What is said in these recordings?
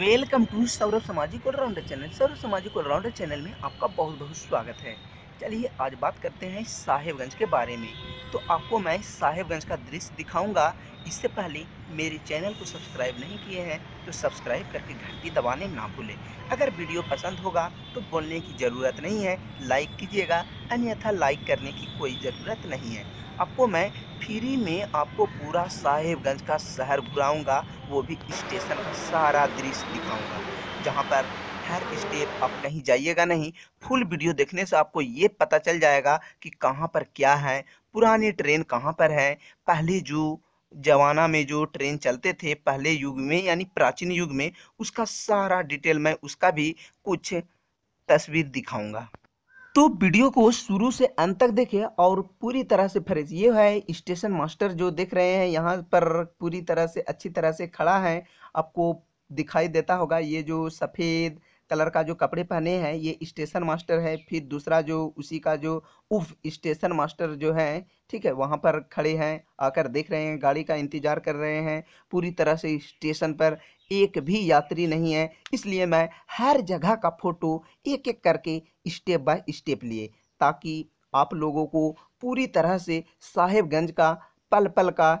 welcome to Saurabh सामाजिक allrounder channel Saurabh सामाजिक allrounder channel में आपका बहुत बहुत स्वागत है चलिए आज बात करते हैं साहेबगंज के बारे में तो आपको मैं साहेबगंज का दृश्य दिखाऊंगा इससे पहले मेरे चैनल को सब्सक्राइब नहीं किए हैं तो सब्सक्राइब करके घंटी दबाने ना भूलें अगर वीडियो पसंद होगा तो बोलने की ज़रूरत नहीं है लाइक कीजिएगा अन्यथा लाइक करने की कोई ज़रूरत नहीं है आपको मैं फ्री में आपको पूरा साहेबगंज का शहर घुराऊँगा वो भी स्टेशन का सारा दृश्य दिखाऊँगा जहाँ पर हर स्टेप आप कहीं जाइएगा नहीं फुल वीडियो देखने से आपको ये पता चल जाएगा कि कहाँ पर क्या है पुरानी ट्रेन कहाँ पर है पहले जो जमाना में जो ट्रेन चलते थे पहले युग में यानी प्राचीन युग में उसका सारा डिटेल मैं उसका भी कुछ तस्वीर दिखाऊंगा तो वीडियो को शुरू से अंत तक देखें और पूरी तरह से फ्रेश ये है स्टेशन मास्टर जो देख रहे हैं यहाँ पर पूरी तरह से अच्छी तरह से खड़ा है आपको दिखाई देता होगा ये जो सफ़ेद कलर का जो कपड़े पहने हैं ये स्टेशन मास्टर है फिर दूसरा जो उसी का जो उफ स्टेशन मास्टर जो है ठीक है वहाँ पर खड़े हैं आकर देख रहे हैं गाड़ी का इंतज़ार कर रहे हैं पूरी तरह से स्टेशन पर एक भी यात्री नहीं है इसलिए मैं हर जगह का फ़ोटो एक एक करके स्टेप बाय स्टेप लिए ताकि आप लोगों को पूरी तरह से साहेबगंज का पल पल का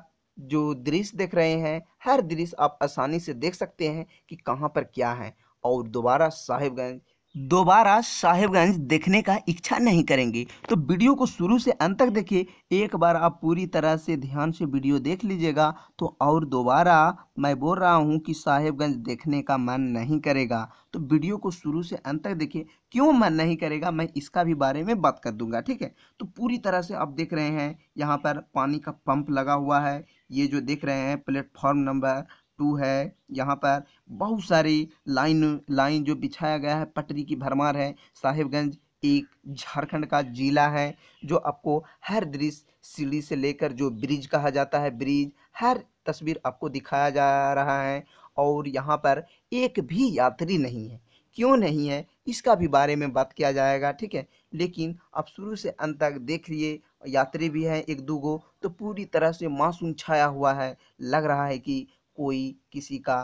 जो दृश्य देख रहे हैं हर दृश्य आप आसानी से देख सकते हैं कि कहाँ पर क्या है और दोबारा साहिबगंज दोबारा साहिबगंज देखने का इच्छा नहीं करेंगे तो वीडियो को शुरू से अंत तक देखिए एक बार आप पूरी तरह से ध्यान से वीडियो देख लीजिएगा तो और दोबारा मैं बोल रहा हूँ कि साहिबगंज देखने का मन नहीं करेगा तो वीडियो को शुरू से अंत तक देखिए क्यों मन नहीं करेगा मैं इसका भी बारे में बात कर दूंगा ठीक है तो पूरी तरह से आप देख रहे हैं यहाँ पर पानी का पंप लगा हुआ है ये जो देख रहे हैं प्लेटफॉर्म नंबर टू है यहाँ पर बहुत सारी लाइन लाइन जो बिछाया गया है पटरी की भरमार है साहिबगंज एक झारखंड का जिला है जो आपको हर दृश्य सीढ़ी से लेकर जो ब्रिज कहा जाता है ब्रिज हर तस्वीर आपको दिखाया जा रहा है और यहाँ पर एक भी यात्री नहीं है क्यों नहीं है इसका भी बारे में बात किया जाएगा ठीक है लेकिन आप शुरू से अंत तक देख लिए यात्री भी हैं एक दो गो तो पूरी तरह से मासूम छाया हुआ है लग रहा है कि कोई किसी का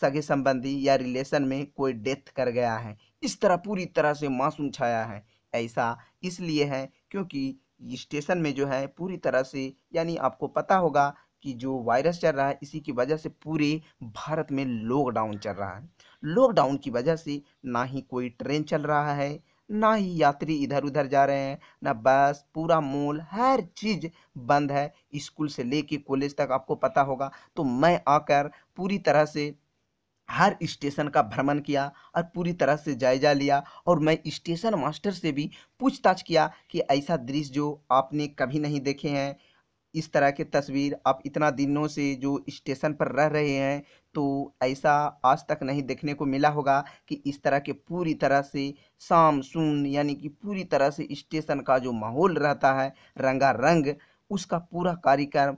सगे संबंधी या रिलेशन में कोई डेथ कर गया है इस तरह पूरी तरह से मासूम छाया है ऐसा इसलिए है क्योंकि स्टेशन में जो है पूरी तरह से यानी आपको पता होगा कि जो वायरस चल रहा है इसी की वजह से पूरे भारत में लॉकडाउन चल रहा है लॉकडाउन की वजह से ना ही कोई ट्रेन चल रहा है ना ही यात्री इधर उधर जा रहे हैं ना बस पूरा मॉल हर चीज़ बंद है स्कूल से लेके कॉलेज तक आपको पता होगा तो मैं आकर पूरी तरह से हर स्टेशन का भ्रमण किया और पूरी तरह से जायजा लिया और मैं स्टेशन मास्टर से भी पूछताछ किया कि ऐसा दृश्य जो आपने कभी नहीं देखे हैं इस तरह के तस्वीर आप इतना दिनों से जो स्टेशन पर रह रहे हैं तो ऐसा आज तक नहीं देखने को मिला होगा कि इस तरह के पूरी तरह से शाम सुन यानी कि पूरी तरह से स्टेशन का जो माहौल रहता है रंगारंग उसका पूरा कार्यक्रम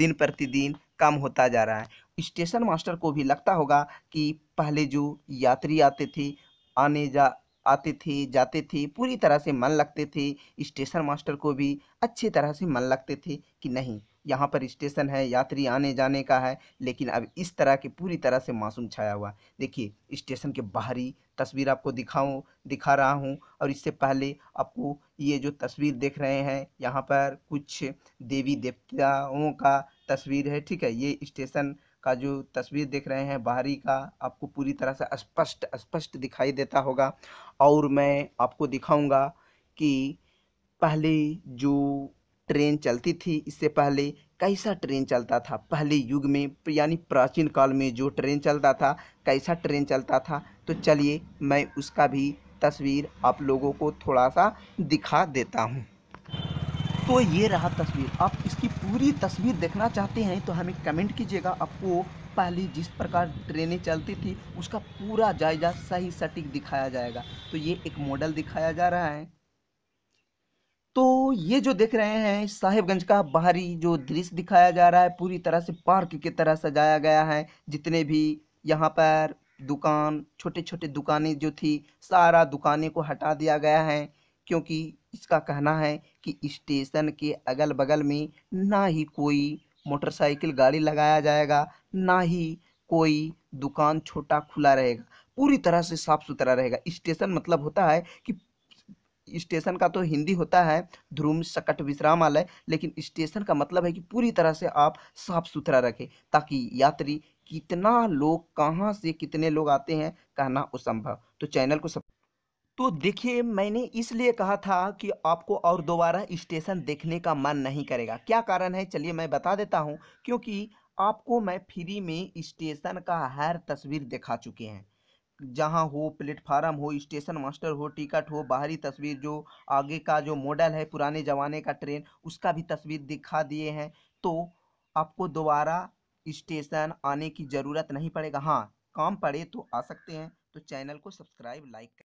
दिन प्रतिदिन कम होता जा रहा है स्टेशन मास्टर को भी लगता होगा कि पहले जो यात्री आते थे आने जा आते थे जाते थे पूरी तरह से मन लगते थे स्टेशन मास्टर को भी अच्छी तरह से मन लगते थे कि नहीं यहाँ पर स्टेशन है यात्री आने जाने का है लेकिन अब इस तरह के पूरी तरह से मासूम छाया हुआ देखिए स्टेशन के बाहरी तस्वीर आपको दिखाऊँ दिखा रहा हूँ और इससे पहले आपको ये जो तस्वीर देख रहे हैं यहाँ पर कुछ देवी देवताओं का तस्वीर है ठीक है ये स्टेशन का जो तस्वीर देख रहे हैं बाहरी का आपको पूरी तरह से स्पष्ट स्पष्ट दिखाई देता होगा और मैं आपको दिखाऊंगा कि पहले जो ट्रेन चलती थी इससे पहले कैसा ट्रेन चलता था पहले युग में यानी प्राचीन काल में जो ट्रेन चलता था कैसा ट्रेन चलता था तो चलिए मैं उसका भी तस्वीर आप लोगों को थोड़ा सा दिखा देता हूँ तो ये रहा तस्वीर आप इसकी पूरी तस्वीर देखना चाहते हैं तो हमें कमेंट कीजिएगा आपको पहले जिस प्रकार ट्रेनें चलती थी उसका पूरा जायजा सही सटीक दिखाया जाएगा तो ये एक मॉडल दिखाया जा रहा है तो ये जो देख रहे हैं साहेबगंज का बाहरी जो दृश्य दिखाया जा रहा है पूरी तरह से पार्क की तरह सजाया गया है जितने भी यहाँ पर दुकान छोटे छोटे दुकानें जो थी सारा दुकानें को हटा दिया गया है क्योंकि इसका कहना है कि स्टेशन के अगल बगल में ना ही कोई मोटरसाइकिल गाड़ी लगाया जाएगा ना ही कोई दुकान छोटा खुला रहेगा पूरी तरह से साफ सुथरा रहेगा स्टेशन मतलब होता है कि स्टेशन का तो हिंदी होता है ध्रुम सकट विश्रामालय लेकिन स्टेशन का मतलब है कि पूरी तरह से आप साफ सुथरा रखें ताकि यात्री कितना लोग कहाँ से कितने लोग आते हैं कहना असंभव तो चैनल को सब तो देखिए मैंने इसलिए कहा था कि आपको और दोबारा स्टेशन देखने का मन नहीं करेगा क्या कारण है चलिए मैं बता देता हूँ क्योंकि आपको मैं फ्री में स्टेशन का हर तस्वीर दिखा चुके हैं जहाँ हो प्लेटफार्म हो स्टेशन मास्टर हो टिकट हो बाहरी तस्वीर जो आगे का जो मॉडल है पुराने ज़माने का ट्रेन उसका भी तस्वीर दिखा दिए हैं तो आपको दोबारा स्टेशन आने की ज़रूरत नहीं पड़ेगा हाँ काम पड़े तो आ सकते हैं तो चैनल को सब्सक्राइब लाइक